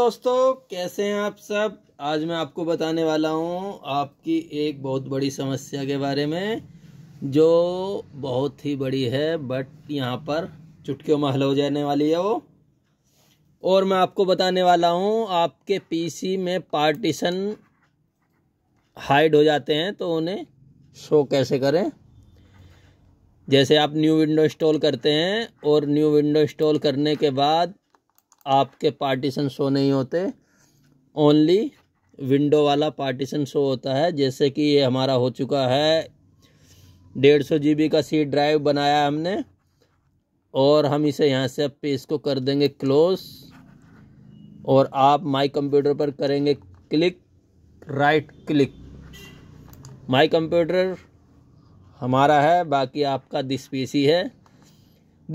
दोस्तों कैसे हैं आप सब आज मैं आपको बताने वाला हूं आपकी एक बहुत बड़ी समस्या के बारे में जो बहुत ही बड़ी है बट यहां पर चुटकियों में हल हो जाने वाली है वो और मैं आपको बताने वाला हूं आपके पीसी में पार्टीशन हाइड हो जाते हैं तो उन्हें शो कैसे करें जैसे आप न्यू विंडो इंस्टॉल करते हैं और न्यू विंडो इंस्टॉल करने के बाद आपके पार्टीशन शो नहीं होते ओनली विंडो वाला पार्टीशन शो होता है जैसे कि ये हमारा हो चुका है डेढ़ सौ जी का सी ड्राइव बनाया हमने और हम इसे यहाँ से अब पे इसको कर देंगे क्लोज और आप माई कंप्यूटर पर करेंगे click right click my computer हमारा है बाकी आपका दिस पी है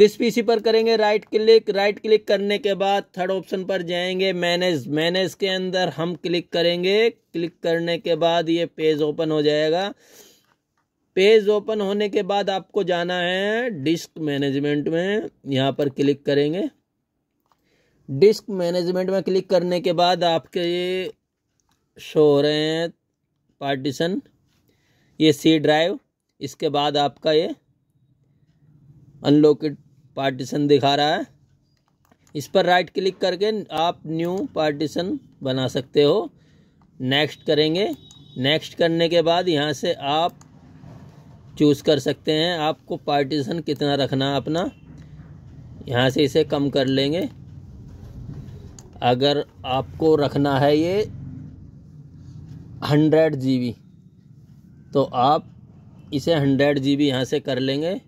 दिस पीसी पर करेंगे राइट क्लिक राइट क्लिक करने के बाद थर्ड ऑप्शन पर जाएंगे मैनेज मैनेज के अंदर हम क्लिक करेंगे क्लिक करने के बाद ये पेज ओपन हो जाएगा पेज ओपन होने के बाद आपको जाना है डिस्क मैनेजमेंट में यहाँ पर क्लिक करेंगे डिस्क मैनेजमेंट में क्लिक करने के बाद आपके ये शो हो रहे हैं पार्टीशन ये सी ड्राइव इसके बाद आपका ये अनलोकेड पार्टीशन दिखा रहा है इस पर राइट क्लिक करके आप न्यू पार्टीशन बना सकते हो नेक्स्ट करेंगे नेक्स्ट करने के बाद यहाँ से आप चूज़ कर सकते हैं आपको पार्टीशन कितना रखना अपना यहाँ से इसे कम कर लेंगे अगर आपको रखना है ये हंड्रेड जी तो आप इसे हंड्रेड जी बी यहाँ से कर लेंगे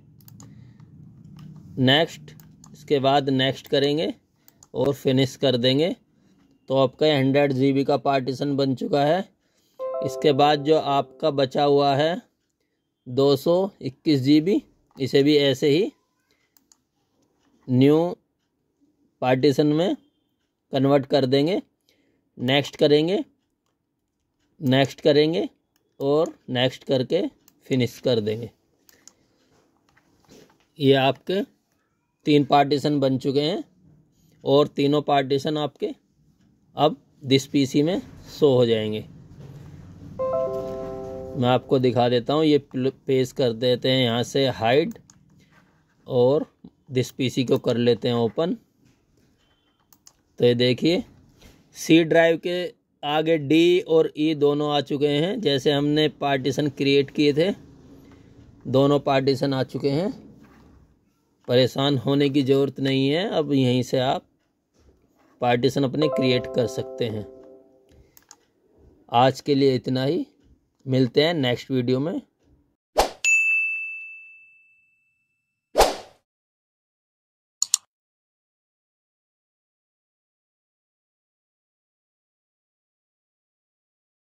नेक्स्ट इसके बाद नेक्स्ट करेंगे और फिनिश कर देंगे तो आपका हंड्रेड जी का पार्टीशन बन चुका है इसके बाद जो आपका बचा हुआ है दो सौ इक्कीस जी बी इसे भी ऐसे ही न्यू पार्टीशन में कन्वर्ट कर देंगे नेक्स्ट करेंगे नेक्स्ट करेंगे और नेक्स्ट करके फिनिश कर देंगे ये आपके तीन पार्टीशन बन चुके हैं और तीनों पार्टीशन आपके अब दिस पीसी में शो हो जाएंगे मैं आपको दिखा देता हूँ ये पेस कर देते हैं यहाँ से हाइड और दिस पीसी को कर लेते हैं ओपन तो ये देखिए सी ड्राइव के आगे डी और ई e दोनों आ चुके हैं जैसे हमने पार्टीशन क्रिएट किए थे दोनों पार्टीशन आ चुके हैं परेशान होने की ज़रूरत नहीं है अब यहीं से आप पार्टीशन अपने क्रिएट कर सकते हैं आज के लिए इतना ही मिलते हैं नेक्स्ट वीडियो में